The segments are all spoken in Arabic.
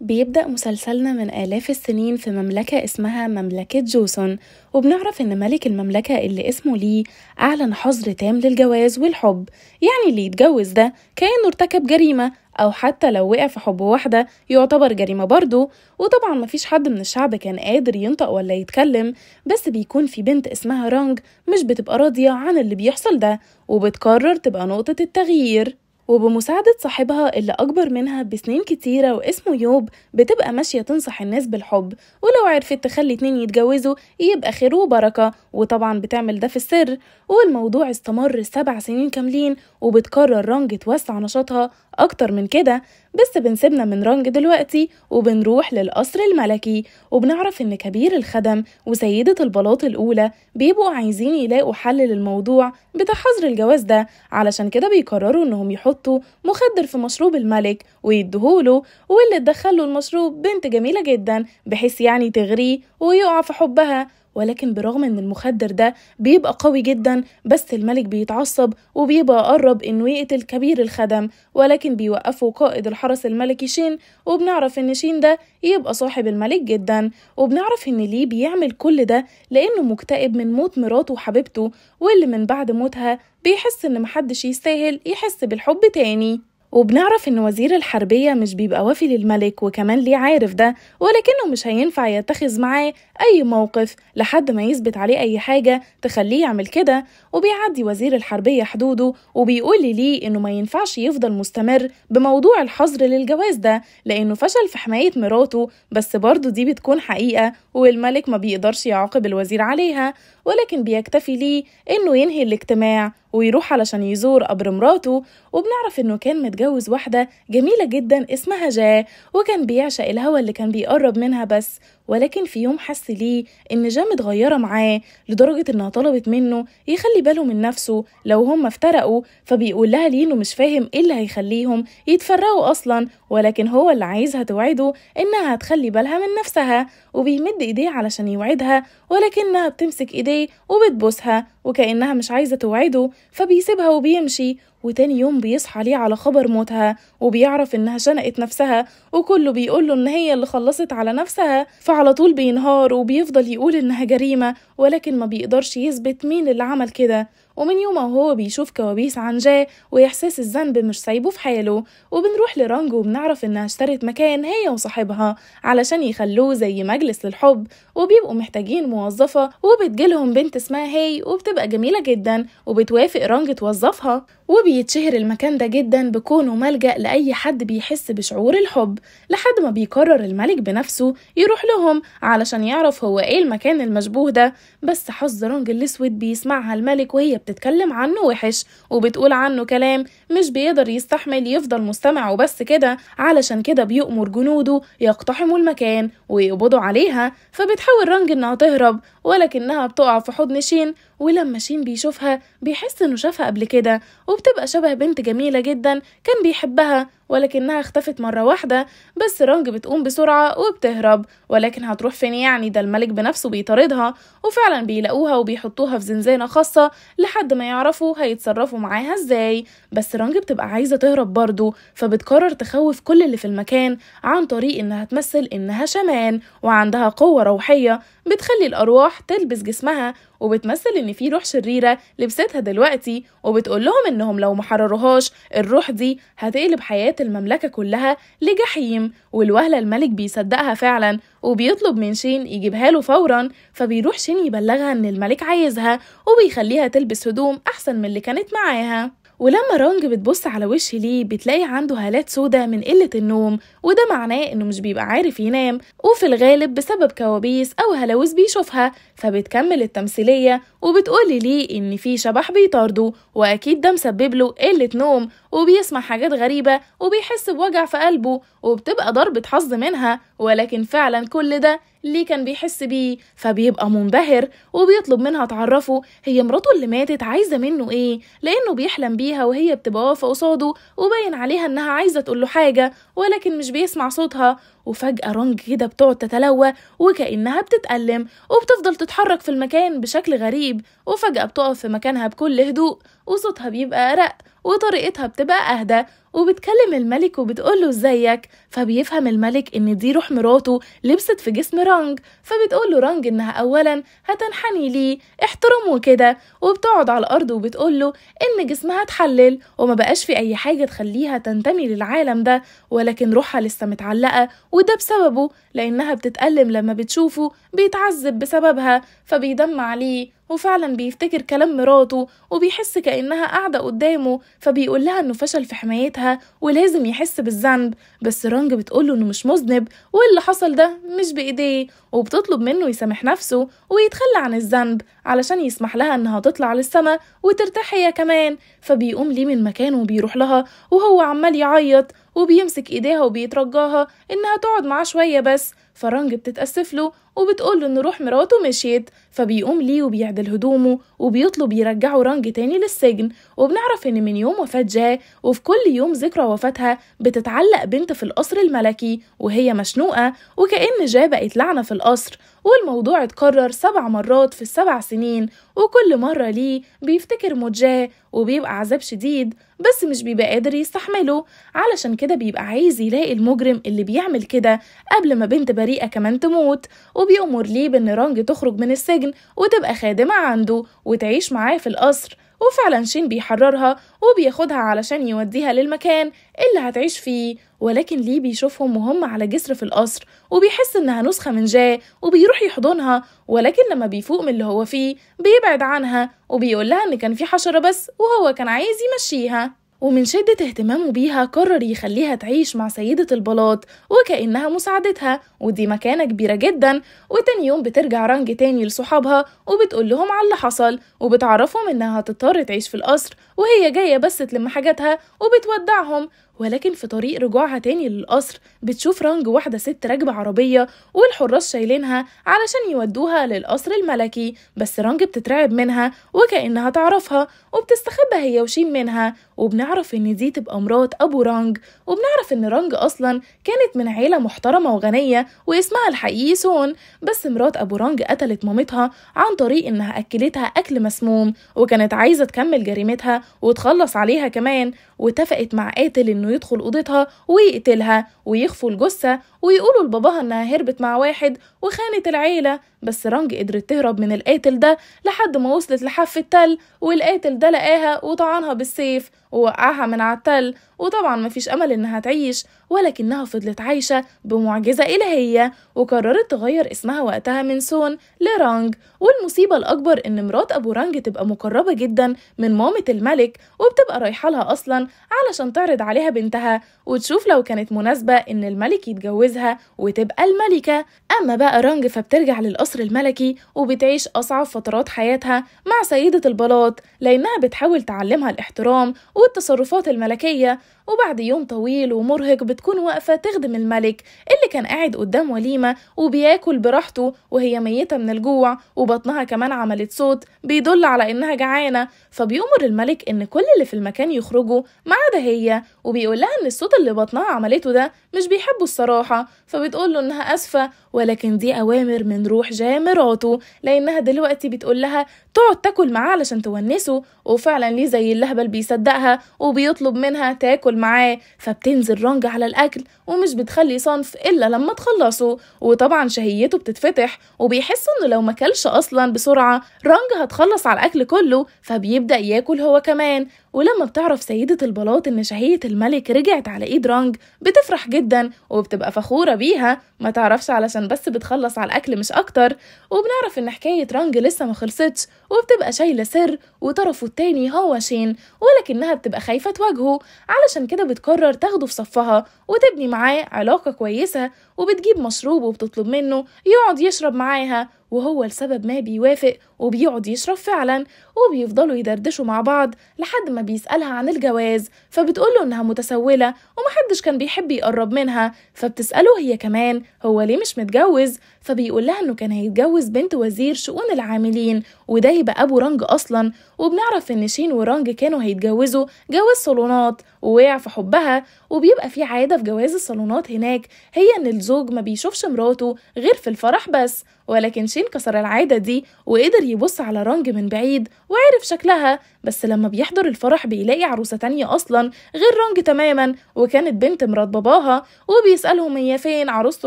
بيبدأ مسلسلنا من آلاف السنين في مملكة اسمها مملكة جوسون وبنعرف إن ملك المملكة اللي اسمه ليه أعلن حظر تام للجواز والحب يعني اللي يتجوز ده كأنه ارتكب جريمة أو حتى لو وقع في حب واحدة يعتبر جريمة برضه وطبعا مفيش حد من الشعب كان قادر ينطق ولا يتكلم بس بيكون في بنت اسمها رانج مش بتبقى راضية عن اللي بيحصل ده وبتقرر تبقى نقطة التغيير وبمساعدة صاحبها اللي أكبر منها بسنين كتيرة واسمه يوب بتبقى ماشية تنصح الناس بالحب ولو عرفت تخلي اتنين يتجوزوا يبقى خير وبركة وطبعا بتعمل ده في السر والموضوع استمر سبع سنين كاملين وبتكرر رنج توسع نشاطها أكتر من كده بس بنسيبنا من رنج دلوقتي وبنروح للقصر الملكي وبنعرف إن كبير الخدم وسيدة البلاط الأولى بيبقوا عايزين يلاقوا حل للموضوع بتاع حظر الجواز ده علشان كده بيقرروا إنهم يحطوا مخدر في مشروب الملك ويدهوله واللي تدخله المشروب بنت جميلة جدا بحيث يعني تغريه ويقع في حبها ولكن برغم ان المخدر ده بيبقى قوي جدا بس الملك بيتعصب وبيبقى قرب انه يقتل كبير الخدم ولكن بيوقفه قائد الحرس الملكي شين وبنعرف ان شين ده يبقى صاحب الملك جدا وبنعرف ان ليه بيعمل كل ده لانه مكتئب من موت مراته وحبيبته واللي من بعد موتها بيحس ان محدش يستاهل يحس بالحب تاني وبنعرف ان وزير الحربية مش بيبقى وافي للملك وكمان ليه عارف ده ولكنه مش هينفع يتخذ معاه أي موقف لحد ما يثبت عليه أي حاجة تخليه يعمل كده وبيعدي وزير الحربية حدوده وبيقول ليه إنه ما ينفعش يفضل مستمر بموضوع الحظر للجواز ده لأنه فشل في حماية مراته بس برضه دي بتكون حقيقة والملك ما بيقدرش يعاقب الوزير عليها ولكن بيكتفي ليه إنه ينهي الاجتماع ويروح علشان يزور قبر مراته وبنعرف انه كان متجوز واحدة جميلة جدا اسمها جا وكان بيعشق الهوى اللي كان بيقرب منها بس ولكن في يوم حس ليه إن جام متغيرة معاه لدرجة إنها طلبت منه يخلي باله من نفسه لو هم افترقوا فبيقول لها ليه إنه مش فاهم إيه اللي هيخليهم يتفرقوا أصلا ولكن هو اللي عايزها توعده إنها هتخلي بالها من نفسها وبيمد إيديه علشان يوعدها ولكنها بتمسك إيديه وبتبوسها وكأنها مش عايزة توعده فبيسيبها وبيمشي وتاني يوم بيصحى ليه على خبر موتها وبيعرف انها شنقت نفسها وكله بيقوله ان هي اللي خلصت على نفسها فعلى طول بينهار وبيفضل يقول انها جريمة ولكن ما بيقدرش يثبت مين اللي عمل كده ومن يوم وهو بيشوف كوابيس عنجاه وإحساس الذنب مش سايبه في حاله وبنروح لرانجو وبنعرف إنها اشترت مكان هي وصاحبها علشان يخلوه زي مجلس للحب وبيبقوا محتاجين موظفة وبتجيلهم بنت اسمها هي وبتبقى جميلة جدا وبتوافق رانج توظفها وبيتشهر المكان ده جدا بكونه ملجأ لأي حد بيحس بشعور الحب لحد ما بيقرر الملك بنفسه يروح لهم علشان يعرف هو ايه المكان المشبوه ده بس حظ رانج الأسود بيسمعها الملك وهي بت بتتكلم عنه وحش وبتقول عنه كلام مش بيقدر يستحمل يفضل مستمع وبس كده علشان كده بيؤمر جنوده يقتحموا المكان ويقبضوا عليها فبتحاول رانج انها تهرب ولكنها بتقع في حضن شين ولما شين بيشوفها بيحس انه شافها قبل كده وبتبقى شبه بنت جميلة جدا كان بيحبها ولكنها اختفت مرة واحدة بس رانج بتقوم بسرعة وبتهرب ولكن هتروح فين يعني ده الملك بنفسه بيطاردها وفعلا بيلاقوها وبيحطوها في زنزانة خاصة لحد ما يعرفوا هيتصرفوا معاها ازاي بس رانج بتبقى عايزة تهرب برضه فبتقرر تخوف كل اللي في المكان عن طريق انها تمثل انها شمان وعندها قوة روحية بتخلي الأرواح تلبس جسمها وبتمثل إن في روح شريرة لبستها دلوقتي وبتقول لهم إنهم لو محرروهاش الروح دي هتقلب حياة المملكة كلها لجحيم والوهلة الملك بيصدقها فعلا وبيطلب من شين يجيبها له فورا فبيروح شين يبلغها إن الملك عايزها وبيخليها تلبس هدوم أحسن من اللي كانت معاها ولما رانج بتبص على وش ليه بتلاقي عنده هالات سودة من قلة النوم وده معناه إنه مش بيبقى عارف ينام وفي الغالب بسبب كوابيس أو هلاوس بيشوفها فبتكمل التمثيلية وبتقولي ليه إن في شبح بيطارده وأكيد ده مسبب له قلة نوم وبيسمع حاجات غريبة وبيحس بوجع في قلبه وبتبقى ضربة حظ منها ولكن فعلا كل ده ليه كان بيحس بيه فبيبقى منبهر وبيطلب منها تعرفه هي مراته اللي ماتت عايزة منه ايه لانه بيحلم بيها وهي بتبقى واقفة قصاده وباين عليها انها عايزة تقوله حاجة ولكن مش بيسمع صوتها وفجأة رونج كده بتقعد تتلوى وكأنها بتتألم وبتفضل تتحرك في المكان بشكل غريب وفجأة بتقف في مكانها بكل هدوء وصوتها بيبقى أرق وطريقتها بتبقى أهدى وبتكلم الملك وبتقوله ازيك فبيفهم الملك ان دي روح مراته لبست في جسم رانج فبتقوله رانج انها اولا هتنحني ليه احترمه كده وبتقعد على الارض وبتقوله ان جسمها اتحلل وما بقاش في اي حاجه تخليها تنتمي للعالم ده ولكن روحها لسه متعلقه وده بسببه لأنها بتتألم لما بتشوفه بيتعذب بسببها فبيدم عليه وفعلا بيفتكر كلام مراته وبيحس كأنها قاعدة قدامه فبيقول لها إنه فشل في حمايتها ولازم يحس بالذنب بس رانج بتقوله إنه مش مذنب واللي حصل ده مش بإيديه وبتطلب منه يسامح نفسه ويتخلى عن الذنب علشان يسمح لها إنها تطلع للسما وترتاح هي كمان فبيقوم ليه من مكانه وبيروح لها وهو عمال يعيط وبيمسك إيديها وبيترجاها إنها تقعد معاه شوية بس فرنج بتتأسف له وبتقول له إن روح مراته مشيت فبيقوم ليه وبيعدل هدومه وبيطلب يرجعه رنج تاني للسجن وبنعرف إن من يوم وفاة جاه وفي كل يوم ذكرى وفاتها بتتعلق بنت في القصر الملكي وهي مشنوقة وكأن جاه بقت لعنة في القصر والموضوع اتكرر سبع مرات في السبع سنين وكل مرة ليه بيفتكر موت جا وبيبقى عذاب شديد بس مش بيبقى قادر يستحمله علشان كده بيبقى عايز يلاقي المجرم اللي بيعمل كده قبل ما بنت بريئة كمان تموت وبيأمر ليه بإن رانج تخرج من السجن وتبقى خادمة عنده وتعيش معاه في القصر وفعلا شين بيحررها وبياخدها علشان يوديها للمكان اللي هتعيش فيه ولكن ليه بيشوفهم وهم على جسر في القصر وبيحس انها نسخة من جاه وبيروح يحضنها ولكن لما بيفوق من اللي هو فيه بيبعد عنها وبيقول لها ان كان في حشرة بس وهو كان عايز يمشيها ومن شدة اهتمامه بيها قرر يخليها تعيش مع سيدة البلاط وكأنها مساعدتها ودي مكانة كبيرة جدا وتاني يوم بترجع رنج تاني لصحابها وبتقول لهم على اللي حصل وبتعرفهم انها هتضطر تعيش في القصر وهي جاية بس تلم حاجاتها وبتودعهم ولكن في طريق رجوعها تاني للقصر بتشوف رانج واحدة ست راكبة عربية والحراس شايلينها علشان يودوها للقصر الملكي بس رانج بتترعب منها وكأنها تعرفها وبتستخبى هي وشين منها وبنعرف ان دي تبقى مرات ابو رانج وبنعرف ان رانج اصلا كانت من عيلة محترمة وغنية واسمها الحقيقي سون بس مرات ابو رانج قتلت مامتها عن طريق انها اكلتها اكل مسموم وكانت عايزة تكمل جريمتها وتخلص عليها كمان واتفقت مع قاتل انه إنه يدخل أوضتها ويقتلها ويخفوا الجثة ويقولوا لباباها انها هربت مع واحد وخانت العيلة بس رانج قدرت تهرب من القاتل ده لحد ما وصلت لحافة التل والقاتل ده لقاها وطعنها بالسيف ووقعها من على التل وطبعا مفيش امل انها تعيش ولكنها فضلت عايشة بمعجزة الهية وقررت تغير اسمها وقتها من سون لرانج والمصيبة الاكبر ان مرات ابو رانج تبقى مقربة جدا من مامة الملك وبتبقى رايحة لها اصلا علشان تعرض عليها بنتها وتشوف لو كانت مناسبة ان الملك يتجوز تتجوزها وتبقى الملكة أما بقى رانج فبترجع للقصر الملكي وبتعيش أصعب فترات حياتها مع سيدة البلاط لأنها بتحاول تعلمها الاحترام والتصرفات الملكية وبعد يوم طويل ومرهق بتكون واقفة تخدم الملك اللي كان قاعد قدام وليمة وبياكل براحته وهي ميتة من الجوع وبطنها كمان عملت صوت بيدل على إنها جعانة فبيأمر الملك إن كل اللي في المكان يخرجوا ما عدا هي وبيقول لها إن الصوت اللي بطنها عملته ده مش بيحبه الصراحة فبتقول له إنها آسفة ولكن دي أوامر من روح جاي مراته لأنها دلوقتي بتقول لها تقعد تاكل معاه علشان تونسه وفعلا ليه زي اللهبل بيصدقها وبيطلب منها تاكل معاه فبتنزل رنج على الأكل ومش بتخلي صنف إلا لما تخلصه وطبعا شهيته بتتفتح وبيحس إنه لو مكلش أصلا بسرعة رنج هتخلص على الأكل كله فبيبدأ ياكل هو كمان ولما بتعرف سيدة البلاط إن شهية الملك رجعت على إيد رانج بتفرح جدا وبتبقى فخورة بيها ما تعرفش علشان بس بتخلص على الأكل مش أكتر وبنعرف إن حكاية رانج لسه ما خلصتش وبتبقى شايلة سر وطرفه التاني هو شين ولكنها بتبقى خايفة تواجهه علشان كده بتقرر تاخده في صفها وتبني معاه علاقة كويسة وبتجيب مشروب وبتطلب منه يقعد يشرب معاها وهو لسبب ما بيوافق وبيقعد يشرب فعلا وبيفضلوا يدردشوا مع بعض لحد ما بيسألها عن الجواز فبتقوله إنها متسولة ومحدش كان بيحب يقرب منها فبتسأله هي كمان هو ليه مش متجوز فبيقول لها انه كان هيتجوز بنت وزير شؤون العاملين وده يبقى ابو رانج اصلا وبنعرف ان شين ورانج كانوا هيتجوزوا جواز صالونات ووقع في حبها وبيبقى في عاده في جواز الصالونات هناك هي ان الزوج ما بيشوفش مراته غير في الفرح بس ولكن شين كسر العاده دي وقدر يبص على رانج من بعيد وعرف شكلها بس لما بيحضر الفرح بيلاقي عروسه تانية اصلا غير رانج تماما وكانت بنت مرات باباها وبيسالهم هي فين عروسته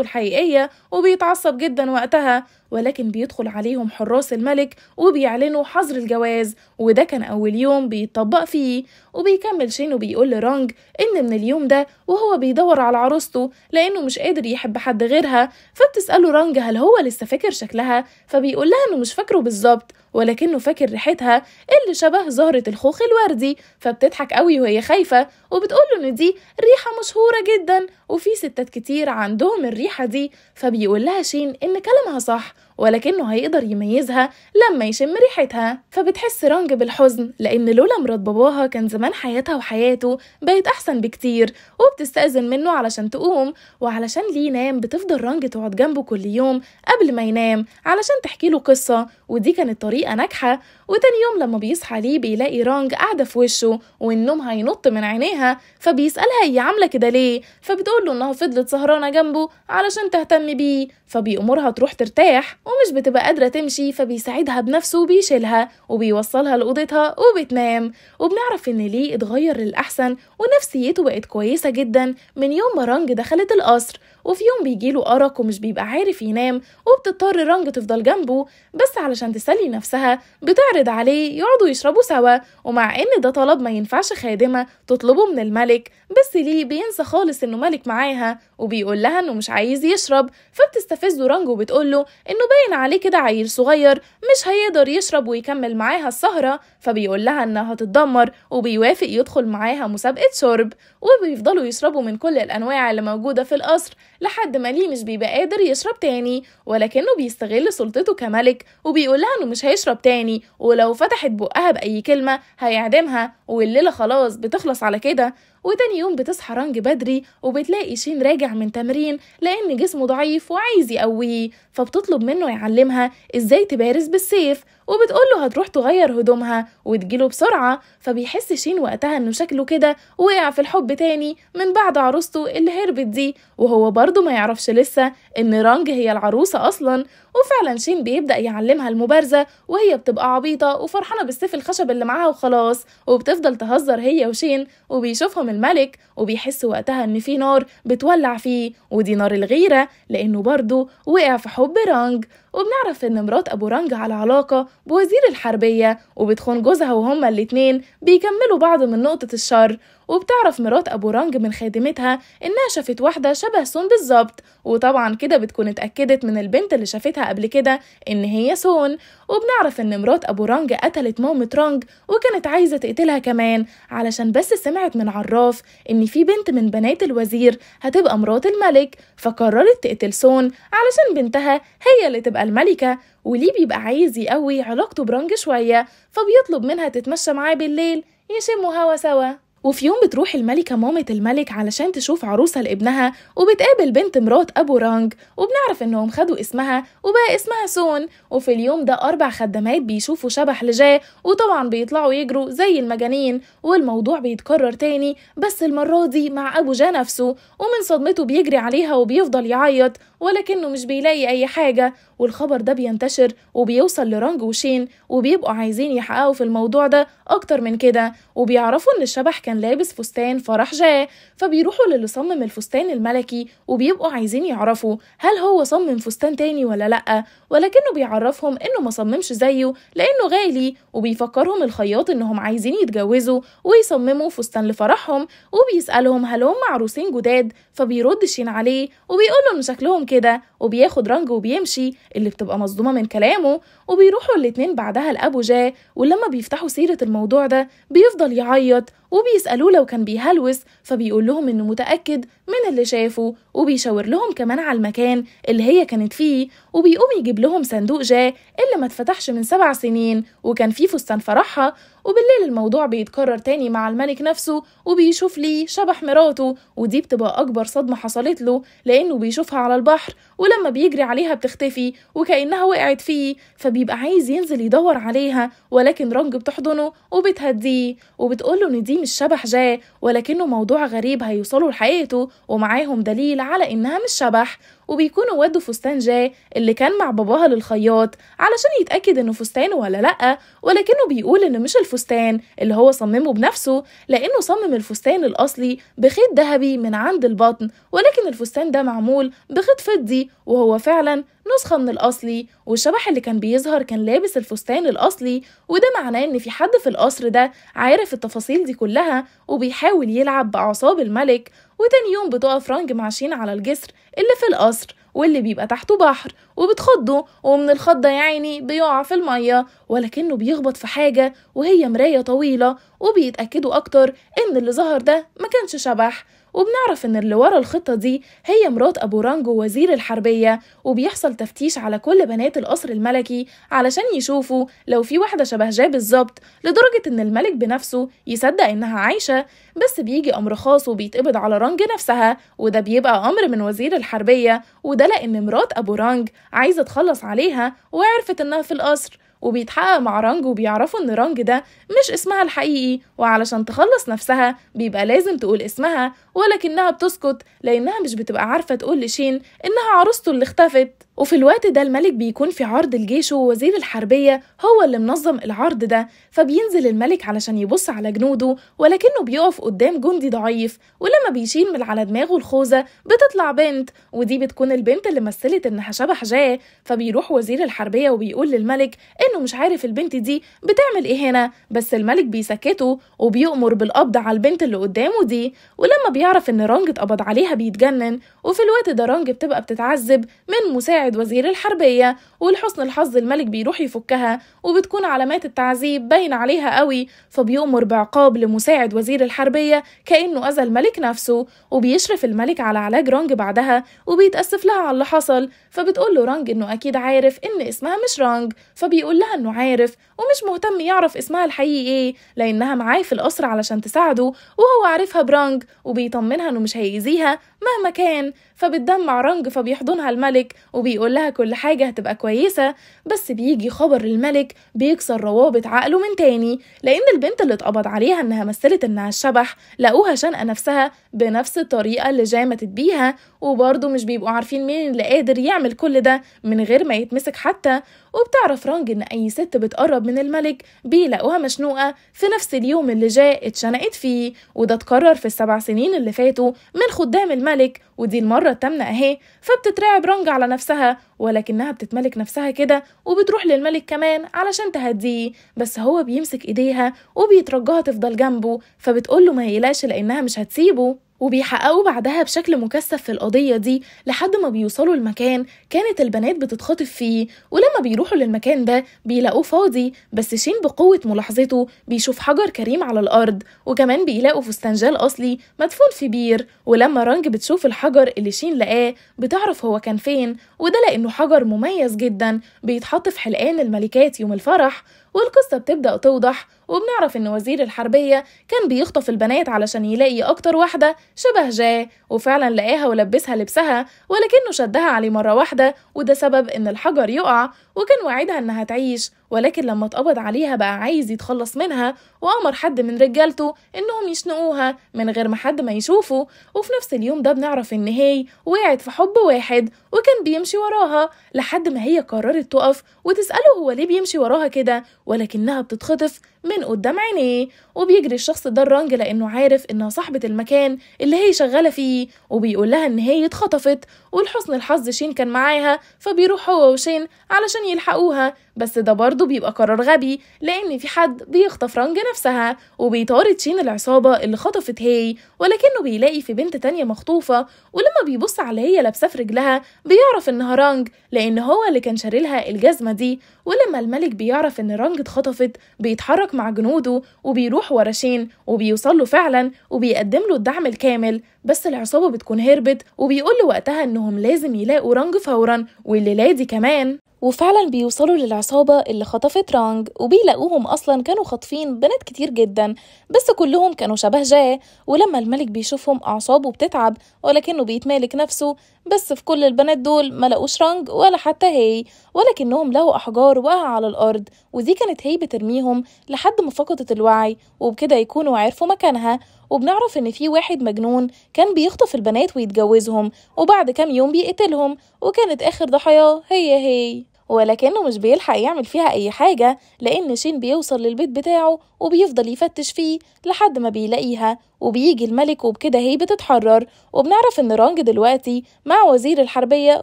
الحقيقيه وبيتعصب جدا وقتها ولكن بيدخل عليهم حراس الملك وبيعلنوا حظر الجواز وده كان أول يوم بيطبق فيه وبيكمل شين وبيقول لرانج إن من اليوم ده وهو بيدور على عروسته لأنه مش قادر يحب حد غيرها فبتسأله رانج هل هو لسه فاكر شكلها فبيقول لها إنه مش فاكره بالظبط ولكنه فاكر ريحتها اللي شبه زهرة الخوخ الوردي فبتضحك قوي وهي خايفة وبتقول له إن دي ريحة مشهورة جدا وفي ستات كتير عندهم الريحة دي فبيقول لها شين إن كلامها صح ولكنه هيقدر يميزها لما يشم ريحتها فبتحس رانج بالحزن لأن لولا مرات باباها كان زمان حياتها وحياته بقت أحسن بكتير وبتستأذن منه علشان تقوم وعلشان ليه ينام بتفضل رانج تقعد جنبه كل يوم قبل ما ينام علشان تحكي له قصة ودي كانت طريقة ناجحة وتاني يوم لما بيصحى ليه بيلاقي رانج قاعدة في وشه والنوم هينط من عينيها فبيسألها هي عاملة كده ليه فبتقول له إنها فضلت سهرانة جنبه علشان تهتم بيه فبيأمرها تروح ترتاح ومش بتبقى قادرة تمشي فبيساعدها بنفسه وبيشيلها وبيوصلها لأوضتها وبتنام وبنعرف إن ليه اتغير للأحسن ونفسيته بقت كويسة جدا من يوم ما رانج دخلت القصر وفي يوم بيجيله أرق ومش بيبقى عارف ينام وبتضطر رنج تفضل جنبه بس علشان تسلي نفسها بتعرض عليه يقعدوا يشربوا سوا ومع إن ده طلب ما ينفعش خادمة تطلبه من الملك بس ليه بينسى خالص إنه ملك معاها وبيقول لها انه مش عايز يشرب فبتستفزه رانجو وبتقول له انه باين عليه كده عيل صغير مش هيقدر يشرب ويكمل معاها السهره فبيقول لها انها هتتدمر وبيوافق يدخل معاها مسابقه شرب وبيفضلوا يشربوا من كل الانواع اللي موجوده في القصر لحد ما ليه مش بيبقى قادر يشرب تاني ولكنه بيستغل سلطته كملك وبيقول لها انه مش هيشرب تاني ولو فتحت بقها باي كلمه هيعدمها والليله خلاص بتخلص على كده وتاني يوم بتصحى رانج بدري وبتلاقي شين راجع من تمرين لأن جسمه ضعيف وعايز يقويه فبتطلب منه يعلمها إزاي تبارز بالسيف وبتقول له هتروح تغير هدومها وتجيله بسرعة فبيحس شين وقتها انه شكله كده وقع في الحب تاني من بعد عروسته اللي هربت دي وهو برضه ما يعرفش لسه ان رانج هي العروسة اصلا وفعلا شين بيبدأ يعلمها المبارزة وهي بتبقى عبيطة وفرحانة بالسيف الخشب اللي معاها وخلاص وبتفضل تهزر هي وشين وبيشوفهم الملك وبيحس وقتها ان في نار بتولع فيه ودي نار الغيرة لانه برضه وقع في حب رانج وبنعرف ان مرات ابو رنج على علاقة بوزير الحربية وبتخون جوزها وهما الاتنين بيكملوا بعض من نقطة الشر وبتعرف مرات أبو رانج من خادمتها إنها شافت واحدة شبه سون بالظبط وطبعا كده بتكون اتأكدت من البنت اللي شافتها قبل كده إن هي سون وبنعرف إن مرات أبو رانج قتلت مامة رانج وكانت عايزة تقتلها كمان علشان بس سمعت من عراف إن في بنت من بنات الوزير هتبقى مرات الملك فقررت تقتل سون علشان بنتها هي اللي تبقى الملكة وليه بيبقى عايز يقوي علاقته برانج شوية فبيطلب منها تتمشى معاه بالليل يشموا هوا سوا وفي يوم بتروح الملكة مامة الملك علشان تشوف عروسة لابنها وبتقابل بنت مرات أبو رانج وبنعرف إنهم خدوا اسمها وبقى اسمها سون وفي اليوم ده أربع خدمات بيشوفوا شبح لجاه وطبعا بيطلعوا يجروا زي المجانين والموضوع بيتكرر تاني بس المرة دي مع أبو جا نفسه ومن صدمته بيجري عليها وبيفضل يعيط ولكنه مش بيلاقي أي حاجة والخبر ده بينتشر وبيوصل لرانج وشين وبيبقوا عايزين يحققوا في الموضوع ده أكتر من كده وبيعرفوا إن الشبح كان كان لابس فستان فرح جاه فبيروحوا للي صمم الفستان الملكي وبيبقوا عايزين يعرفوا هل هو صمم فستان تاني ولا لأ ولكنه بيعرفهم انه ما صممش زيه لانه غالي وبيفكرهم الخياط انهم عايزين يتجوزوا ويصمموا فستان لفرحهم وبيسألهم هل هم عروسين جداد فبيرد شين عليه وبيقول ان شكلهم كده وبياخد رنج وبيمشي اللي بتبقى مصدومة من كلامه وبيروحوا الاتنين بعدها لأبو جاه ولما بيفتحوا سيرة الموضوع ده بيفضل يعيط وبيسألوه لو كان بيهلوس فبيقول لهم إنه متأكد من اللي شافه وبيشاور لهم كمان على المكان اللي هي كانت فيه وبيقوم يجيب لهم صندوق جاه اللي ما اتفتحش من سبع سنين وكان فيه فستان فرحها وبالليل الموضوع بيتكرر تاني مع الملك نفسه وبيشوف ليه شبح مراته ودي بتبقى أكبر صدمة حصلت له لأنه بيشوفها على البحر ولما بيجري عليها بتختفي وكأنها وقعت فيه فبيبقى عايز ينزل يدور عليها ولكن رنج بتحضنه وبتهديه وبتقوله إن دي مش شبح جاه ولكنه موضوع غريب هيوصله لحقيقته ومعاهم دليل على إنها مش شبح وبيكونوا ودوا فستان جاي اللي كان مع باباها للخياط علشان يتأكد إنه فستانه ولا لأ ولكنه بيقول إنه مش الفستان اللي هو صممه بنفسه لأنه صمم الفستان الأصلي بخيط ذهبي من عند البطن ولكن الفستان ده معمول بخيط فضي وهو فعلا نسخة من الأصلي والشبح اللي كان بيظهر كان لابس الفستان الأصلي وده معناه إن في حد في القصر ده عارف التفاصيل دي كلها وبيحاول يلعب بأعصاب الملك وتاني يوم بتقف رانج شين على الجسر اللي في القصر واللي بيبقى تحته بحر وبتخضه ومن الخضة يا عيني بيقع في المية ولكنه بيخبط في حاجة وهي مراية طويلة وبيتأكدوا أكتر إن اللي ظهر ده ما كانش شبح وبنعرف إن اللي ورا الخطة دي هي مرات أبو رانجو وزير الحربية وبيحصل تفتيش على كل بنات القصر الملكي علشان يشوفوا لو في واحدة شبه جاي بالظبط لدرجة إن الملك بنفسه يصدق إنها عايشة بس بيجي أمر خاص وبيتقبض على رانج نفسها وده بيبقى أمر من وزير الحربية وده لأن مرات أبو رانج عايزة تخلص عليها وعرفت إنها في القصر وبيتحقق مع رانج وبيعرفوا ان رانج ده مش اسمها الحقيقي وعلشان تخلص نفسها بيبقى لازم تقول اسمها ولكنها بتسكت لانها مش بتبقى عارفه تقول لشين انها عروسته اللي اختفت وفي الوقت ده الملك بيكون في عرض الجيش ووزير الحربية هو اللي منظم العرض ده فبينزل الملك علشان يبص على جنوده ولكنه بيقف قدام جندي ضعيف ولما بيشيل من على دماغه الخوذة بتطلع بنت ودي بتكون البنت اللي مثلت انها شبح حجاه فبيروح وزير الحربية وبيقول للملك إنه مش عارف البنت دي بتعمل إيه هنا بس الملك بيسكته وبيؤمر بالقبض على البنت اللي قدامه دي ولما بيعرف إن رانج اتقبض عليها بيتجنن وفي الوقت ده رانج بتبقى بتتعذب من مساعد بيساعد وزير الحربية ولحسن الحظ الملك بيروح يفكها وبتكون علامات التعذيب باين عليها قوي فبيؤمر بعقاب لمساعد وزير الحربية كأنه أذى الملك نفسه وبيشرف الملك على علاج رانج بعدها وبيتأسف لها على اللي حصل فبتقول له رانج إنه أكيد عارف إن اسمها مش رانج فبيقول لها إنه عارف ومش مهتم يعرف اسمها الحقيقي إيه لأنها معاه في القصر علشان تساعده وهو عارفها برانج وبيطمنها إنه مش هيأذيها مهما كان فبتدمع رانج فبيحضنها الملك وبي بيقول لها كل حاجة هتبقى كويسة بس بيجي خبر الملك بيكسر روابط عقله من تاني لأن البنت اللي اتقبض عليها إنها مثلت إنها الشبح لقوها شنقة نفسها بنفس الطريقة اللي جامتت بيها وبرضه مش بيبقوا عارفين مين اللي قادر يعمل كل ده من غير ما يتمسك حتى وبتعرف رانج ان اي ست بتقرب من الملك بيلاقوها مشنوقة في نفس اليوم اللي جاء اتشنقت فيه وده اتكرر في السبع سنين اللي فاتوا من خدام الملك ودي المرة التامنة اهي فبتترعب رانج على نفسها ولكنها بتتملك نفسها كده وبتروح للملك كمان علشان تهديه بس هو بيمسك ايديها وبيترجاها تفضل جنبه فبتقوله ما يقلقش لانها مش هتسيبه وبيحققوا بعدها بشكل مكثف في القضية دي لحد ما بيوصلوا المكان كانت البنات بتتخطف فيه ولما بيروحوا للمكان ده بيلاقوه فاضي بس شين بقوة ملاحظته بيشوف حجر كريم على الأرض وكمان بيلاقوا فستنجال أصلي مدفون في بير ولما رانج بتشوف الحجر اللي شين لقاه بتعرف هو كان فين وده لأنه حجر مميز جدا بيتحط في حلقان الملكات يوم الفرح والقصة بتبدأ توضح وبنعرف إن وزير الحربية كان بيخطف البنات علشان يلاقي أكتر واحدة شبه جاه وفعلا لقاها ولبسها لبسها ولكنه شدها عليه مرة واحدة وده سبب إن الحجر يقع وكان وعدها إنها تعيش ولكن لما اتقبض عليها بقى عايز يتخلص منها وأمر حد من رجالته إنهم يشنقوها من غير ما حد ما يشوفه وفي نفس اليوم ده بنعرف إن هي وقعت في حب واحد وكان بيمشي وراها لحد ما هي قررت تقف وتسأله هو ليه بيمشي وراها كده ولكنها بتتخطف من قدام عينيه وبيجري الشخص ده الرنج لأنه عارف إنها صاحبة المكان اللي هي شغالة فيه وبيقول لها إن هي اتخطفت ولحسن الحظ شين كان معاها فبيروح هو وشين علشان يلحقوها بس ده برضه بيبقى قرار غبي لأن في حد بيخطف رانج نفسها وبيطارد شين العصابة اللي خطفت هي ولكنه بيلاقي في بنت تانية مخطوفة ولما بيبص على هي لابسة في رجلها بيعرف إنها رانج لأن هو اللي كان شاريلها الجزمة دي ولما الملك بيعرف إن رانج اتخطفت بيتحرك مع جنوده وبيروح ورا شين وبيوصل له فعلا وبيقدم له الدعم الكامل بس العصابة بتكون هربت وبيقول له وقتها إنهم لازم يلاقوا رانج فورا واللي لادي كمان وفعلا بيوصلوا للعصابة اللي خطفت رانج وبيلاقوهم أصلا كانوا خاطفين بنات كتير جدا بس كلهم كانوا شبه جاه ولما الملك بيشوفهم أعصابه بتتعب ولكنه بيتمالك نفسه بس في كل البنات دول ملاقوش رانج ولا حتى هي ولكنهم لقوا أحجار واقعة على الأرض ودي كانت هي بترميهم لحد ما فقدت الوعي وبكده يكونوا عرفوا مكانها وبنعرف ان في واحد مجنون كان بيخطف البنات ويتجوزهم وبعد كام يوم بيقتلهم وكانت اخر ضحاياه هي هي ولكنه مش بيلحق يعمل فيها أي حاجة لأن شين بيوصل للبيت بتاعه وبيفضل يفتش فيه لحد ما بيلاقيها وبيجي الملك وبكده هي بتتحرر وبنعرف ان رانج دلوقتي مع وزير الحربية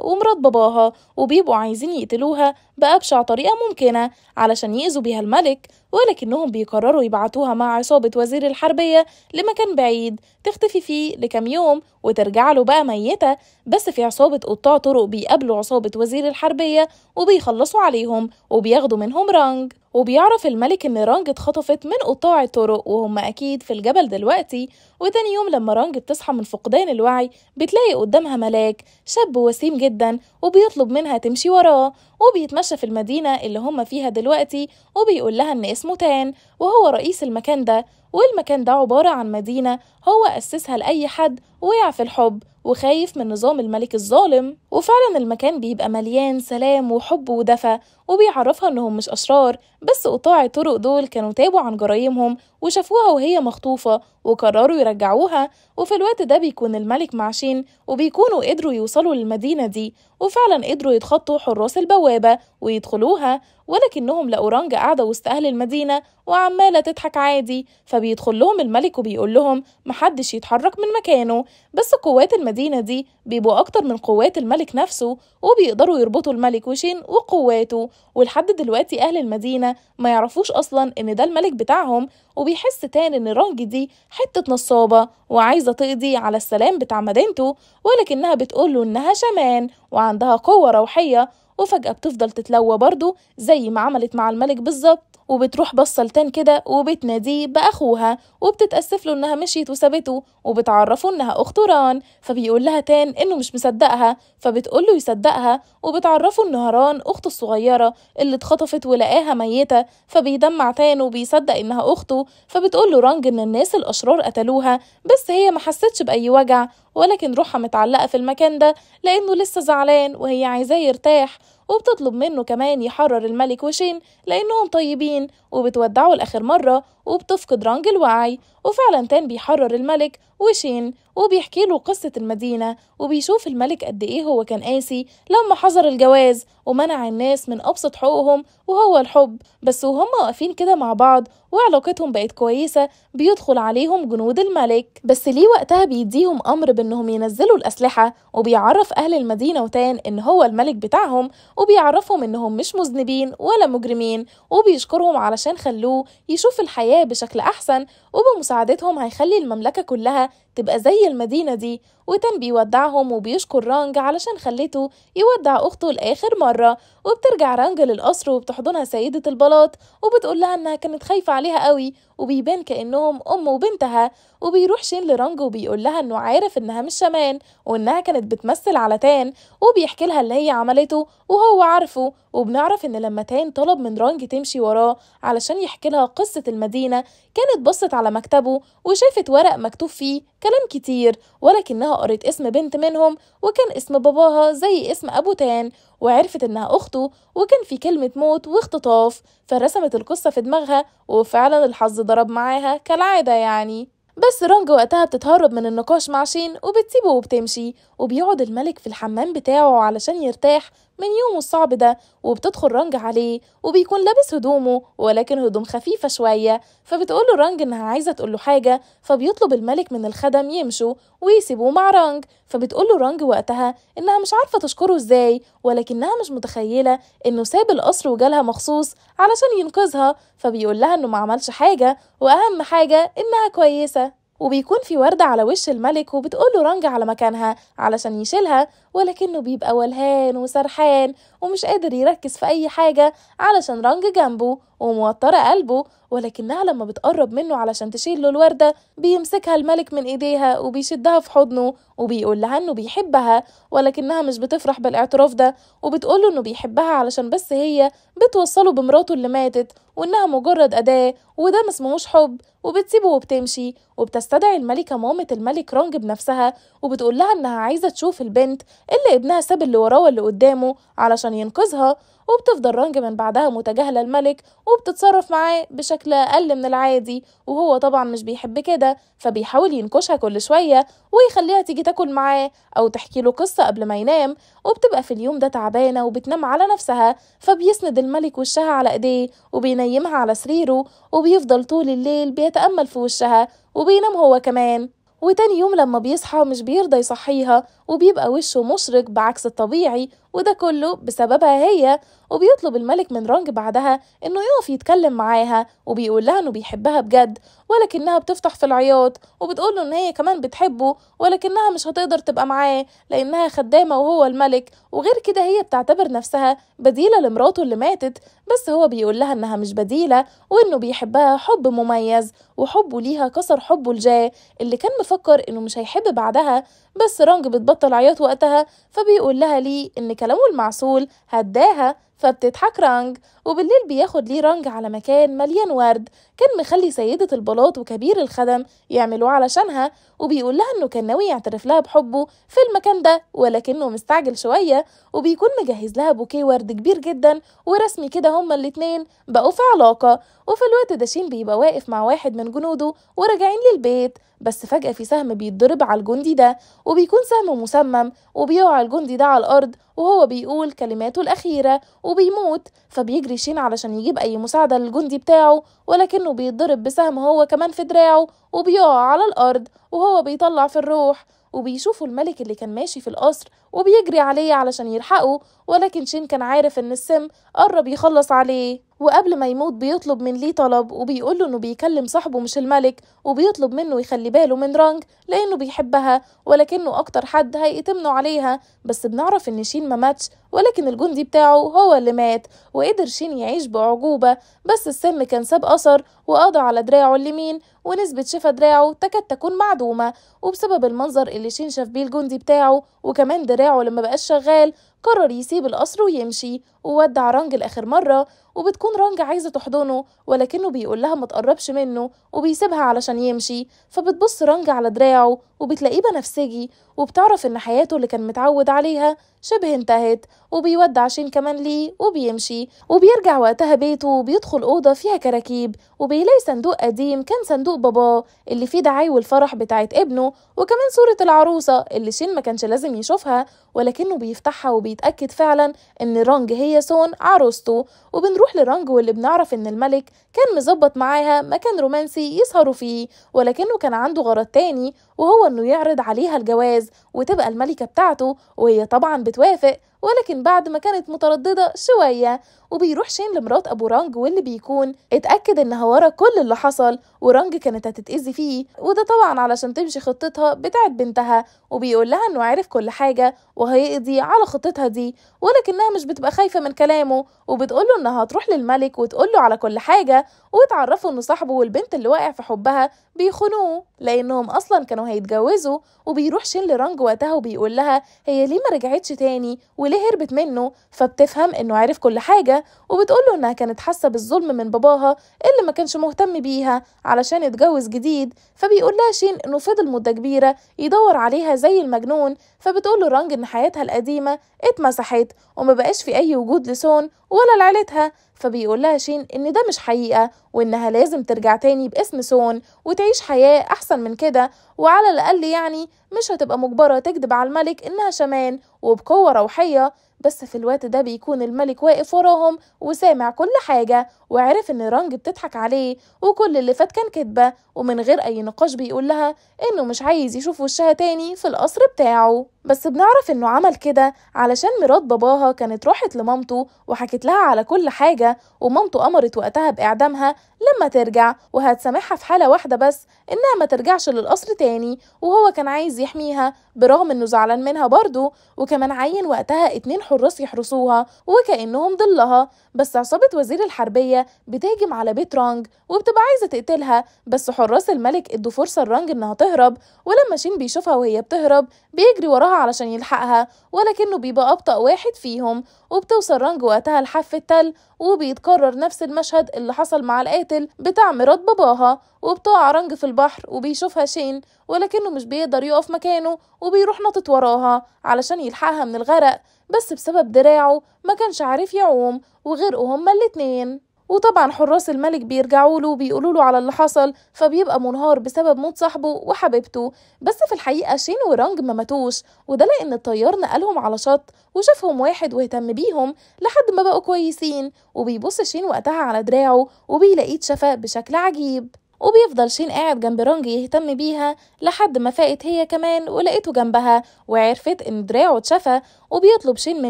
ومرات باباها وبيبقوا عايزين يقتلوها بأبشع طريقة ممكنة علشان يأذوا بيها الملك ولكنهم بيقرروا يبعتوها مع عصابة وزير الحربية لمكان بعيد تختفي فيه لكام يوم وترجع له بقى ميتة بس في عصابة قطاع طرق بيقابلوا عصابة وزير الحربية وبيخلصوا عليهم وبياخدوا منهم رانج وبيعرف الملك ان رانج اتخطفت من قطاع الطرق وهم اكيد في الجبل دلوقتي وتاني يوم لما رانج بتصحى من فقدان الوعي بتلاقي قدامها ملاك شاب وسيم جدا وبيطلب منها تمشي وراه وبيتمشى في المدينة اللي هم فيها دلوقتي وبيقول لها ان اسمه تان وهو رئيس المكان ده والمكان ده عبارة عن مدينة هو أسسها لأي حد وقع في الحب وخايف من نظام الملك الظالم وفعلا المكان بيبقى مليان سلام وحب ودفى وبيعرفها إنهم مش أشرار بس قطاع الطرق دول كانوا تابوا عن جرايمهم وشافوها وهي مخطوفة وقرروا يرجعوها وفي الوقت ده بيكون الملك معشين وبيكونوا قدروا يوصلوا للمدينة دي وفعلا قدروا يتخطوا حراس البوابة ويدخلوها ولكنهم لقوا رانج قاعدة وسط أهل المدينة وعمالة تضحك عادي فبيدخل لهم الملك وبيقول لهم محدش يتحرك من مكانه بس قوات المدينة دي بيبقوا أكتر من قوات الملك نفسه وبيقدروا يربطوا الملك وشين وقواته ولحد دلوقتي أهل المدينة ما يعرفوش أصلا إن ده الملك بتاعهم وبيحس تاني إن الرنج دي حتة نصابة وعايزة تقضي على السلام بتاع مدينته ولكنها بتقوله إنها شمان وعندها قوة روحية وفجأة بتفضل تتلوى برضه زي ما عملت مع الملك بالظبط وبتروح لتان كده وبتناديه بأخوها وبتتأسف له إنها مشيت وسابته وبتعرفه إنها أخته ران فبيقول لها تان إنه مش مصدقها فبتقول له يصدقها وبتعرفه إنها ران أخته الصغيرة اللي اتخطفت ولقاها ميتة فبيدمع تان وبيصدق إنها أخته فبتقول له رانج إن الناس الأشرار قتلوها بس هي ما حستش بأي وجع ولكن روحها متعلقة في المكان ده لأنه لسه زعلان وهي عايزاه يرتاح وبتطلب منه كمان يحرر الملك وشين لأنهم طيبين وبتودعه لآخر مرة وبتفقد رانج الوعي وفعلا تان بيحرر الملك وشين وبيحكي له قصة المدينة وبيشوف الملك قد إيه هو كان قاسي لما حظر الجواز ومنع الناس من أبسط حقوقهم وهو الحب بس وهم واقفين كده مع بعض وعلاقتهم بقت كويسة بيدخل عليهم جنود الملك بس ليه وقتها بيديهم أمر بأنهم ينزلوا الأسلحة وبيعرف أهل المدينة وتان إن هو الملك بتاعهم وبيعرفهم إنهم مش مذنبين ولا مجرمين وبيشكرهم على عشان خلوه يشوف الحياة بشكل أحسن وبمساعدتهم هيخلي المملكة كلها تبقى زي المدينة دي وتم بيودعهم وبيشكر رانج علشان خليته يودع أخته لآخر مرة وبترجع رانج للقصر وبتحضنها سيدة البلاط وبتقول لها إنها كانت خايفة عليها قوي وبيبان كأنهم أم وبنتها وبيروح شين لرانج وبيقول لها إنه عارف إنها مش شمان وإنها كانت بتمثل على تان وبيحكي لها اللي هي عملته وهو عارفه وبنعرف إن لما تان طلب من رانج تمشي وراه علشان يحكي لها قصة المدينة كانت بصت على مكتبه وشافت ورق مكتوب فيه كلام كتير ولكنها قريت اسم بنت منهم وكان اسم باباها زي اسم أبو تان وعرفت إنها أخته وكان في كلمة موت واختطاف فرسمت القصة في دماغها وفعلا الحظ ضرب معاها كالعادة يعني بس رانج وقتها بتتهرب من النقاش مع شين وبتسيبه وبتمشي وبيقعد الملك في الحمام بتاعه علشان يرتاح من يومه الصعب ده وبتدخل رنج عليه وبيكون لابس هدومه ولكن هدوم خفيفة شوية فبتقول له رنج إنها عايزة تقول له حاجة فبيطلب الملك من الخدم يمشوا ويسيبوه مع رنج فبتقول له رنج وقتها إنها مش عارفة تشكره إزاي ولكنها مش متخيلة إنه ساب القصر وجالها مخصوص علشان ينقذها فبيقول لها إنه ما عملش حاجة وأهم حاجة إنها كويسة وبيكون في وردة على وش الملك وبتقول له رنج على مكانها علشان يشيلها ولكنه بيبقى ولهان وسرحان ومش قادر يركز في أي حاجة علشان رانج جنبه وموترة قلبه ولكنها لما بتقرب منه علشان تشيل له الوردة بيمسكها الملك من إيديها وبيشدها في حضنه وبيقول لها إنه بيحبها ولكنها مش بتفرح بالاعتراف ده وبتقوله إنه بيحبها علشان بس هي بتوصله بمراته اللي ماتت وإنها مجرد أداة وده مسموش حب وبتسيبه وبتمشي وبتستدعي الملكة مامة الملك رانج بنفسها وبتقول لها إنها عايزة تشوف البنت اللي ابنها ساب اللي وراه واللي قدامه علشان ينقذها وبتفضل رانج من بعدها متجاهلة الملك وبتتصرف معاه بشكل أقل من العادي وهو طبعا مش بيحب كده فبيحاول ينكشها كل شوية ويخليها تيجي تاكل معاه أو تحكي له قصة قبل ما ينام وبتبقى في اليوم ده تعبانة وبتنام على نفسها فبيسند الملك وشها على إيديه وبينيمها على سريره وبيفضل طول الليل بيتأمل في وشها وبينام هو كمان وتاني يوم لما بيصحى مش بيرضى يصحيها وبيبقى وشه مشرق بعكس الطبيعي وده كله بسببها هي وبيطلب الملك من رانج بعدها انه يقف يتكلم معاها وبيقول لها انه بيحبها بجد ولكنها بتفتح في العياط وبتقول له ان هي كمان بتحبه ولكنها مش هتقدر تبقى معاه لانها خدامه وهو الملك وغير كده هي بتعتبر نفسها بديله لمراته اللي ماتت بس هو بيقول لها انها مش بديله وانه بيحبها حب مميز وحبه ليها كسر حبه لجاه اللي كان مفكر انه مش هيحب بعدها بس رانج بتبطل العياط وقتها فبيقول لها ليه ان كلامه المعسول هداها فبتضحك رانج وبالليل بياخد ليه رانج على مكان مليان ورد كان مخلي سيدة البلاط وكبير الخدم يعملوه علشانها وبيقول لها انه كان ناوي يعترف لها بحبه في المكان ده ولكنه مستعجل شوية وبيكون مجهز لها بوكيه ورد كبير جدا ورسمي كده هما الاتنين بقوا في علاقة وفي الوقت ده شين بيبقى واقف مع واحد من جنوده وراجعين للبيت بس فجأة في سهم بيتضرب على الجندي ده وبيكون سهم مسمم وبيقع الجندي ده على الأرض وهو بيقول كلماته الأخيرة وبيموت فبيجري شين علشان يجيب أي مساعدة للجندي بتاعه ولكنه بيتضرب بسهم هو كمان في دراعه وبيقع على الأرض وهو بيطلع في الروح وبيشوفوا الملك اللي كان ماشي في القصر وبيجري عليه علشان يلحقه ولكن شين كان عارف إن السم قرب يخلص عليه وقبل ما يموت بيطلب من ليه طلب وبيقول له انه بيكلم صاحبه مش الملك وبيطلب منه يخلي باله من رانج لانه بيحبها ولكنه اكتر حد هيتمنوا عليها بس بنعرف ان شين ما ماتش ولكن الجندي بتاعه هو اللي مات وقدر شين يعيش بعجوبة بس السم كان ساب أثر وقضى على دراعه اليمين ونسبة شفا دراعه تكاد تكون معدومة وبسبب المنظر اللي شين شاف بيه الجندي بتاعه وكمان دراعه لما بقاش شغال قرر يسيب القصر ويمشي وودع رانج لاخر مره وبتكون رانج عايزه تحضنه ولكنه بيقول لها ما تقربش منه وبيسيبها علشان يمشي فبتبص رانج على دراعه وبتلاقيه بنفسجي وبتعرف ان حياته اللي كان متعود عليها شبه انتهت وبيودع شين كمان ليه وبيمشي وبيرجع وقتها بيته وبيدخل اوضه فيها كراكيب وبيلاقي صندوق قديم كان صندوق باباه اللي فيه دعاي والفرح بتاعت ابنه وكمان صوره العروسه اللي شين ما كانش لازم يشوفها ولكنه بيفتحها وبيتاكد فعلا ان رانج هي بيسون عروسته وبنروح لرانجو اللي بنعرف ان الملك كان مظبط معاها مكان رومانسي يسهروا فيه ولكنه كان عنده غرض تاني وهو انه يعرض عليها الجواز وتبقى الملكة بتاعته وهي طبعا بتوافق ولكن بعد ما كانت مترددة شوية وبيروح شين لمرات أبو رانج واللي بيكون اتأكد إنها ورا كل اللي حصل ورانج كانت هتتأذي فيه وده طبعا علشان تمشي خطتها بتاعت بنتها وبيقول لها إنه عارف كل حاجة وهيقضي على خطتها دي ولكنها مش بتبقى خايفة من كلامه وبتقوله إنها هتروح للملك وتقوله على كل حاجة واتعرفوا ان صاحبه والبنت اللي واقع في حبها بيخونوه لانهم اصلا كانوا هيتجوزوا وبيروح شين لرانج وقتها وبيقول لها هي ليه ما رجعتش تاني وليه هربت منه فبتفهم انه عارف كل حاجه وبتقول له انها كانت حاسه بالظلم من باباها اللي ما كانش مهتم بيها علشان اتجوز جديد فبيقول لها شين انه فضل مده كبيره يدور عليها زي المجنون فبتقول له رانج ان حياتها القديمه اتمسحت ومبقاش في اي وجود لسون ولا لعيلتها فبيقول لها شين إن ده مش حقيقة وإنها لازم ترجع تاني باسم سون وتعيش حياة أحسن من كده وعلى الأقل يعني مش هتبقى مجبرة تكذب على الملك إنها شمان وبقوة روحية بس في الوقت ده بيكون الملك واقف وراهم وسامع كل حاجة وعرف إن رانج بتضحك عليه وكل اللي فات كان كدبة ومن غير أي نقاش بيقول لها إنه مش عايز يشوف وشها تاني في القصر بتاعه بس بنعرف انه عمل كده علشان مرات باباها كانت راحت لمامته وحكت لها على كل حاجة ومامته أمرت وقتها بإعدامها لما ترجع وهتسامحها في حالة واحدة بس إنها ما ترجعش للقصر تاني وهو كان عايز يحميها برغم إنه زعلان منها برضه وكمان عين وقتها اتنين حراس يحرسوها وكأنهم ضلها بس عصابة وزير الحربية بتهجم على بيت رانج وبتبقى عايزة تقتلها بس حراس الملك ادوا فرصة لرانج إنها تهرب ولما شين بيشوفها وهي بتهرب بيجري وراها وراها علشان يلحقها ولكنه بيبقى أبطأ واحد فيهم وبتوصل رانج وقتها لحافة تل وبيتكرر نفس المشهد اللي حصل مع القاتل بتاع مرات باباها وبتقع رانج في البحر وبيشوفها شين ولكنه مش بيقدر يقف مكانه وبيروح نطت وراها علشان يلحقها من الغرق بس بسبب دراعه ما كانش عارف يعوم وغرقوا هما الاتنين وطبعا حراس الملك بيرجعوا له بيقولوا له على اللي حصل فبيبقى منهار بسبب موت صاحبه وحبيبته بس في الحقيقه شين ورانج ما ماتوش وده لان الطيار نقلهم على شط وشافهم واحد واهتم بيهم لحد ما بقوا كويسين وبيبص شين وقتها على دراعه وبيلاقيه اتشفى بشكل عجيب وبيفضل شين قاعد جنب رانج يهتم بيها لحد ما فاقت هي كمان ولقيته جنبها وعرفت ان دراعه اتشفى وبيطلب شين من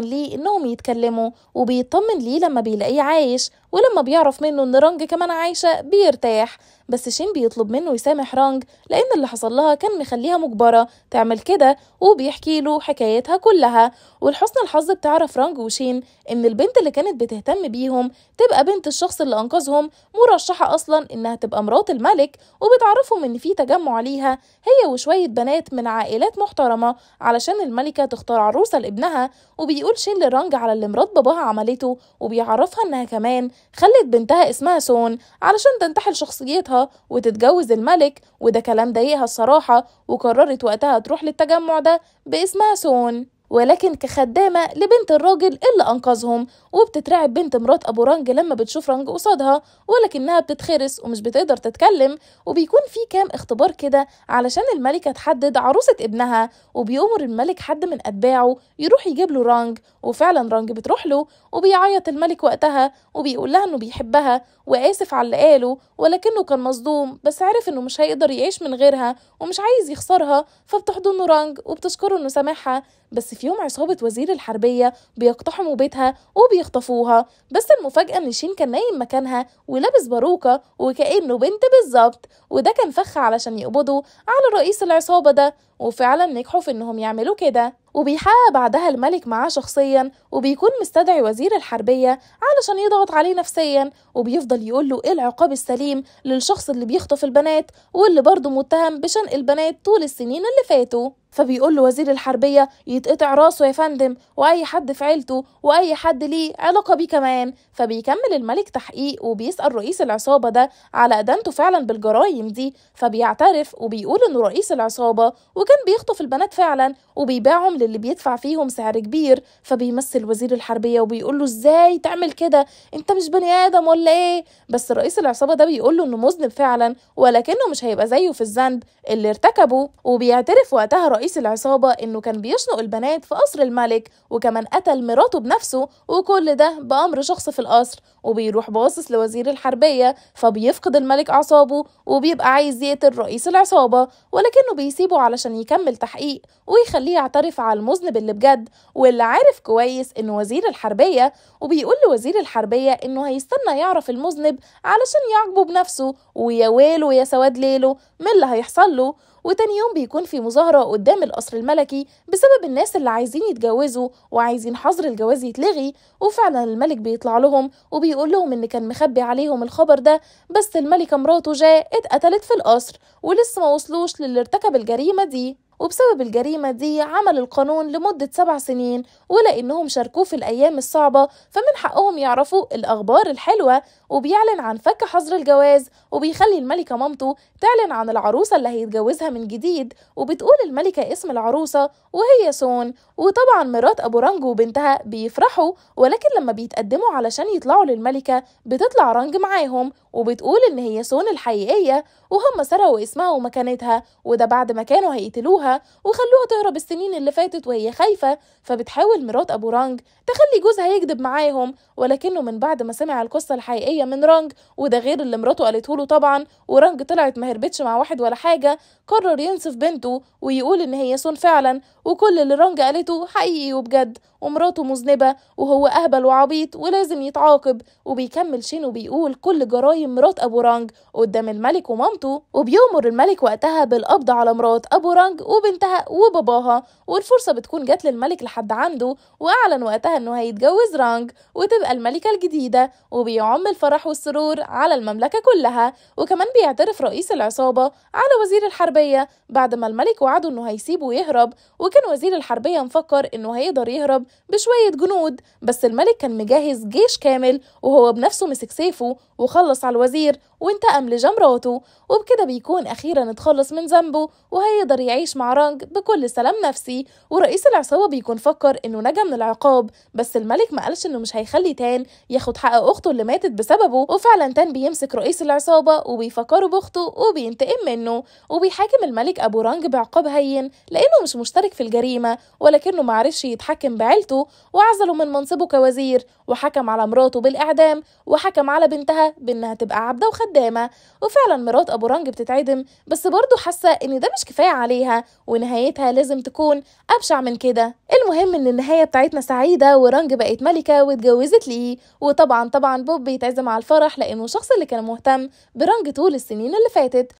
ليه انهم يتكلموا وبيطمن ليه لما بيلاقيه عايش ولما بيعرف منه ان رانج كمان عايشة بيرتاح بس شين بيطلب منه يسامح رانج لان اللي حصل لها كان مخليها مجبرة تعمل كده وبيحكي له حكايتها كلها ولحسن الحظ بتعرف رانج وشين ان البنت اللي كانت بتهتم بيهم تبقى بنت الشخص اللي انقذهم مرشحة اصلا انها تبقى مرات الملك وبتعرفهم ان في تجمع ليها هي وشوية بنات من عائلات محترمة علشان الملكة تختار عروسة لابنها وبيقول شين لرانج على اللي مرات باباها عملته وبيعرفها انها كمان خلت بنتها اسمها سون علشان تنتحل شخصيتها وتتجوز الملك وده كلام ضايقها الصراحة وقررت وقتها تروح للتجمع ده باسمها سون ولكن كخدامة لبنت الراجل اللي أنقذهم وبتترعب بنت مرات أبو رنج لما بتشوف رنج قصادها ولكنها بتتخرس ومش بتقدر تتكلم وبيكون في كام اختبار كده علشان الملكة تحدد عروسة ابنها وبيأمر الملك حد من أتباعه يروح يجيب له رنج وفعلا رنج بتروح له وبيعيط الملك وقتها وبيقول لها إنه بيحبها وآسف على اللي قاله ولكنه كان مصدوم بس عرف إنه مش هيقدر يعيش من غيرها ومش عايز يخسرها فبتحضنه رنج وبتشكره إنه سامحها بس في يوم عصابة وزير الحربية بيقتحموا بيتها وبيخطفوها بس المفاجأة إن شين كان نايم مكانها ولابس باروكة وكأنه بنت بالظبط وده كان فخ علشان يقبضوا على رئيس العصابة ده وفعلا نجحوا في إنهم يعملوا كده وبيحقق بعدها الملك معاه شخصيا وبيكون مستدعي وزير الحربية علشان يضغط عليه نفسيا وبيفضل يقول له ايه العقاب السليم للشخص اللي بيخطف البنات واللي برضه متهم بشنق البنات طول السنين اللي فاتوا فبيقول له وزير الحربية يتقطع راسه يا فندم وأي حد في عيلته وأي حد ليه علاقة بيه كمان فبيكمل الملك تحقيق وبيسأل رئيس العصابة ده على أدانته فعلا بالجرايم دي فبيعترف وبيقول إنه رئيس العصابة وكان بيخطف البنات فعلا وبيبيعهم للي بيدفع فيهم سعر كبير فبيمثل وزير الحربية وبيقول له إزاي تعمل كده أنت مش بني آدم ولا إيه بس رئيس العصابة ده بيقول له إنه مذنب فعلا ولكنه مش هيبقى زيه في الذنب اللي ارتكبه وبيعترف وقتها رئيس رئيس العصابة إنه كان بيشنق البنات في قصر الملك وكمان قتل مراته بنفسه وكل ده بأمر شخص في القصر وبيروح باصص لوزير الحربية فبيفقد الملك أعصابه وبيبقى عايز يقتل رئيس العصابة ولكنه بيسيبه علشان يكمل تحقيق ويخليه يعترف على المذنب اللي بجد واللي عارف كويس إنه وزير الحربية وبيقول لوزير الحربية إنه هيستنى يعرف المذنب علشان يعاقبه بنفسه ويا ويله يا سواد ليله من اللي هيحصل له وتاني يوم بيكون في مظاهرة قدام القصر الملكي بسبب الناس اللي عايزين يتجوزوا وعايزين حظر الجواز يتلغي وفعلا الملك بيطلع لهم وبيقول لهم ان كان مخبي عليهم الخبر ده بس الملكة مراته جاء اتقتلت في القصر ولسه ما وصلوش للي ارتكب الجريمة دي وبسبب الجريمة دي عمل القانون لمدة سبع سنين ولأنهم شاركوه في الأيام الصعبة فمن حقهم يعرفوا الأخبار الحلوة وبيعلن عن فك حظر الجواز وبيخلي الملكة مامته تعلن عن العروسة اللي هيتجوزها من جديد وبتقول الملكة اسم العروسة وهي سون وطبعا مرات أبو رانجو وبنتها بيفرحوا ولكن لما بيتقدموا علشان يطلعوا للملكة بتطلع رانج معاهم وبتقول إن هي سون الحقيقية وهم سرقوا اسمها ومكانتها وده بعد ما كانوا هيقتلوها وخلوها تهرب السنين اللي فاتت وهي خايفة فبتحاول مرات أبو رانج تخلي جوزها يكذب معاهم ولكنه من بعد ما سمع القصة الحقيقية من رانج وده غير اللي مراته قالته له طبعا ورانج طلعت ما هربتش مع واحد ولا حاجة قرر ينصف بنته ويقول إن هي سون فعلا وكل اللي رانج قالته حقيقي وبجد ومراته مذنبة وهو أهبل وعبيط ولازم يتعاقب وبيكمل شين وبيقول كل جرايم مرات أبو رانج قدام الملك ومامته وبيأمر الملك وقتها بالقبض على مرات أبو رانج وبنتها وباباها والفرصة بتكون جات للملك لحد عنده وأعلن وقتها إنه هيتجوز رانج وتبقى الملكة الجديدة وبيعم الفرح والسرور على المملكة كلها وكمان بيعترف رئيس العصابة على وزير الحربية بعد ما الملك وعده إنه هيسيبه يهرب وكان وزير الحربية مفكر إنه هيقدر يهرب بشوية جنود بس الملك كان مجهز جيش كامل وهو بنفسه مسك سيفه وخلص على الوزير وانتقم لجمراته وبكده بيكون أخيرا اتخلص من ذنبه وهيقدر يعيش مع رانج بكل سلام نفسي ورئيس العصابة بيكون فكر إنه نجا من العقاب بس الملك ما قالش إنه مش هيخلي تان ياخد حق أخته اللي ماتت بسببه وفعلا تان بيمسك رئيس العصابة وبيفكره بأخته وبينتقم منه وبيحاكم الملك أبو رانج بعقاب هين لأنه مش مشترك في الجريمة ولكنه معرفش يتحكم بعيلته وعزله من منصبه كوزير وحكم على مراته بالإعدام وحكم على بنتها بإنها تبقى عبدة وخدامة قدامه وفعلا مرات ابو رنج بتتعدم بس برضه حاسه ان ده مش كفايه عليها ونهايتها لازم تكون ابشع من كده المهم ان النهايه بتاعتنا سعيده ورنج بقت ملكه واتجوزت ليه وطبعا طبعا بوب بيتعزم على الفرح لانه الشخص اللي كان مهتم برنج طول السنين اللي فاتت